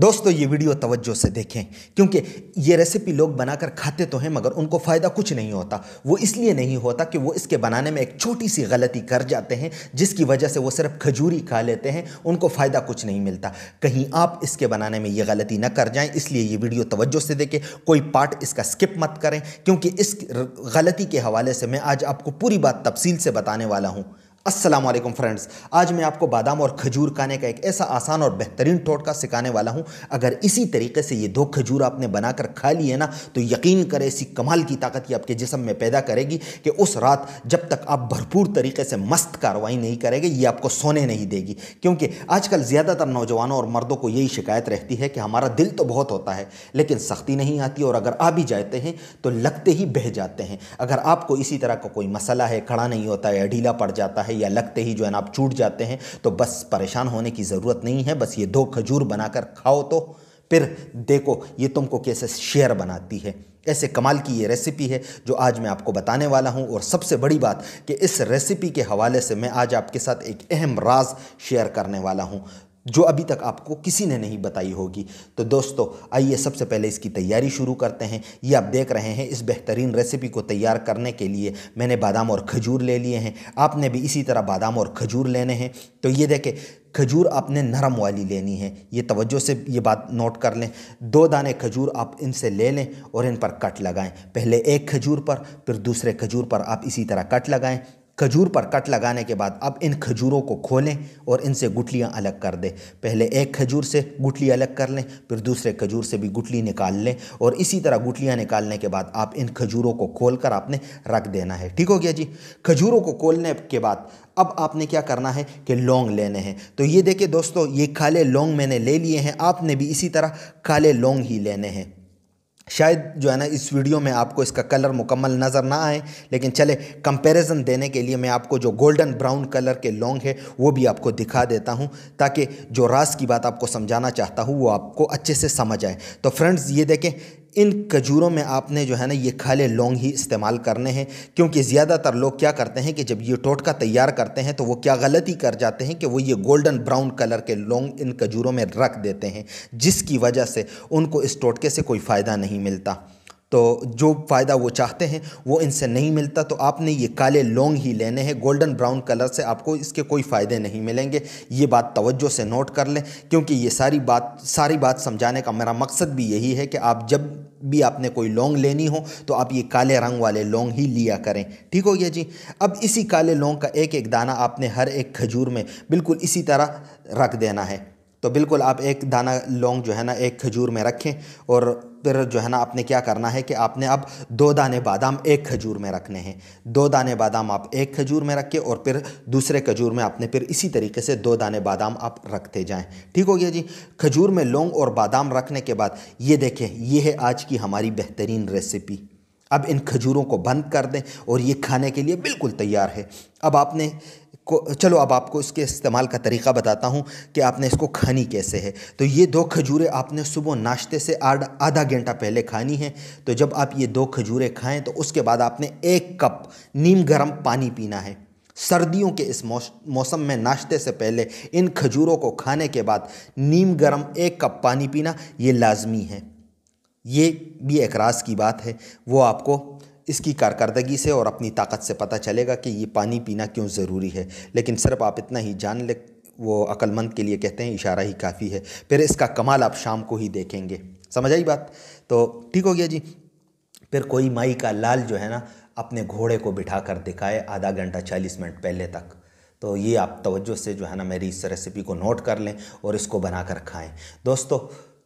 दोस्तों ये वीडियो तवज्जो से देखें क्योंकि ये रेसिपी लोग बनाकर खाते तो हैं मगर उनको फ़ायदा कुछ नहीं होता वो इसलिए नहीं होता कि वो इसके बनाने में एक छोटी सी गलती कर जाते हैं जिसकी वजह से वो सिर्फ खजूरी खा लेते हैं उनको फ़ायदा कुछ नहीं मिलता कहीं आप इसके बनाने में ये गलती ना कर जाएँ इसलिए ये वीडियो तवज्जो से देखें कोई पार्ट इसका स्किप मत करें क्योंकि इस गलती के हवाले से मैं आज आपको पूरी बात तफसील से बताने वाला हूँ अस्सलाम वालेकुम फ्रेंड्स आज मैं आपको बादाम और खजूर खाने का एक ऐसा आसान और बेहतरीन टोटका सिखाने वाला हूं अगर इसी तरीके से ये दो खजूर आपने बनाकर खा लिए ना तो यकीन करें ऐसी कमाल की ताकत ये आपके जिसम में पैदा करेगी कि उस रात जब तक आप भरपूर तरीके से मस्त कार्रवाई नहीं करेंगे ये आपको सोने नहीं देगी क्योंकि आजकल ज़्यादातर नौजवानों और मर्दों को यही शिकायत रहती है कि हमारा दिल तो बहुत होता है लेकिन सख्ती नहीं आती और अगर आ भी जाते हैं तो लगते ही बह जाते हैं अगर आपको इसी तरह का कोई मसला है खड़ा नहीं होता है ढीला पड़ जाता है है या लगते ही जो है ना आप चूट जाते हैं तो बस परेशान होने की ज़रूरत नहीं है बस ये दो खजूर बनाकर खाओ तो फिर देखो ये तुमको कैसे शेयर बनाती है ऐसे कमाल की ये रेसिपी है जो आज मैं आपको बताने वाला हूँ और सबसे बड़ी बात कि इस रेसिपी के हवाले से मैं आज आपके साथ एक अहम राज शेयर करने वाला हूँ जो अभी तक आपको किसी ने नहीं बताई होगी तो दोस्तों आइए सबसे पहले इसकी तैयारी शुरू करते हैं ये आप देख रहे हैं इस बेहतरीन रेसिपी को तैयार करने के लिए मैंने बादाम और खजूर ले लिए हैं आपने भी इसी तरह बादाम और खजूर लेने हैं तो ये देखें खजूर आपने नरम वाली लेनी है ये तवज्जो से ये बात नोट कर लें दो दाने खजूर आप इनसे ले लें और इन पर कट लगाएं पहले एक खजूर पर फिर दूसरे खजूर पर आप इसी तरह कट लगाएं खजूर पर कट लगाने के बाद अब इन खजूरों को खोलें और इनसे गुठलियाँ अलग कर दें पहले एक खजूर से गुटली अलग कर लें फिर दूसरे खजूर से भी गुटली निकाल लें और इसी तरह गुठलियाँ निकालने के बाद आप इन खजूरों को खोल कर आपने रख देना है ठीक हो गया जी खजूरों को खोलने के बाद अब आपने क्या करना है कि लौंग लेने हैं तो ये देखिए दोस्तों ये काले लौंग मैंने ले लिए हैं आपने भी इसी तरह काले लौंग ही लेने हैं शायद जो है ना इस वीडियो में आपको इसका कलर मुकम्मल नज़र ना आए लेकिन चले कंपैरिजन देने के लिए मैं आपको जो गोल्डन ब्राउन कलर के लॉन्ग है वो भी आपको दिखा देता हूँ ताकि जो रास की बात आपको समझाना चाहता हूँ वो आपको अच्छे से समझ आए तो फ्रेंड्स ये देखें इन खजूरों में आपने जो है ना ये खाले लौंग ही इस्तेमाल करने हैं क्योंकि ज़्यादातर लोग क्या करते हैं कि जब ये टोटका तैयार करते हैं तो वो क्या गलती कर जाते हैं कि वो ये गोल्डन ब्राउन कलर के लौंग इन खजूरों में रख देते हैं जिसकी वजह से उनको इस टोटके से कोई फ़ायदा नहीं मिलता तो जो फ़ायदा वो चाहते हैं वो इनसे नहीं मिलता तो आपने ये काले लोंग ही लेने हैं गोल्डन ब्राउन कलर से आपको इसके कोई फ़ायदे नहीं मिलेंगे ये बात तवज्जो से नोट कर लें क्योंकि ये सारी बात सारी बात समझाने का मेरा मकसद भी यही है कि आप जब भी आपने कोई लोंग लेनी हो तो आप ये काले रंग वाले लोंग ही लिया करें ठीक हो गया जी अब इसी काले लोंग का एक एक दाना आपने हर एक खजूर में बिल्कुल इसी तरह रख देना है तो बिल्कुल आप एक दाना लौंग जो है ना एक खजूर में रखें और फिर जो है ना आपने क्या करना है कि आपने अब दो दाने बादाम एक खजूर में रखने हैं दो दाने बादाम आप एक खजूर में रखें और फिर दूसरे खजूर में आपने फिर इसी तरीके से दो दाने बादाम आप रखते जाएं ठीक हो गया जी खजूर में लौंग और बादाम रखने के बाद ये देखें ये है आज की हमारी बेहतरीन रेसिपी अब इन खजूरों को बंद कर दें और ये खाने के लिए बिल्कुल तैयार है अब आपने को चलो अब आपको इसके इस्तेमाल का तरीका बताता हूँ कि आपने इसको खानी कैसे है तो ये दो खजूरें आपने सुबह नाश्ते से आध आधा घंटा पहले खानी है तो जब आप ये दो खजूरें खाएं तो उसके बाद आपने एक कप नीम गर्म पानी पीना है सर्दियों के इस मौसम में नाश्ते से पहले इन खजूरों को खाने के बाद नीम गर्म एक कप पानी पीना ये लाजमी है ये भी एक की बात है वो आपको इसकी कारकर्दगी से और अपनी ताकत से पता चलेगा कि ये पानी पीना क्यों ज़रूरी है लेकिन सिर्फ आप इतना ही जान ले वो अक्लमंद के लिए कहते हैं इशारा ही काफ़ी है फिर इसका कमाल आप शाम को ही देखेंगे समझ आई बात तो ठीक हो गया जी फिर कोई माई का लाल जो है ना अपने घोड़े को बिठा कर दिखाए आधा घंटा चालीस मिनट पहले तक तो ये आप तवज्जो से जो है ना मेरी इस रेसिपी को नोट कर लें और इसको बना कर खाएँ दोस्तों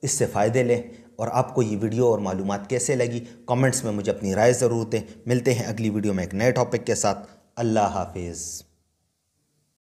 इससे फ़ायदे लें और आपको ये वीडियो और मालूम कैसे लगी कमेंट्स में मुझे अपनी राय ज़रूर दें मिलते हैं अगली वीडियो में एक नए टॉपिक के साथ अल्लाह हाफिज़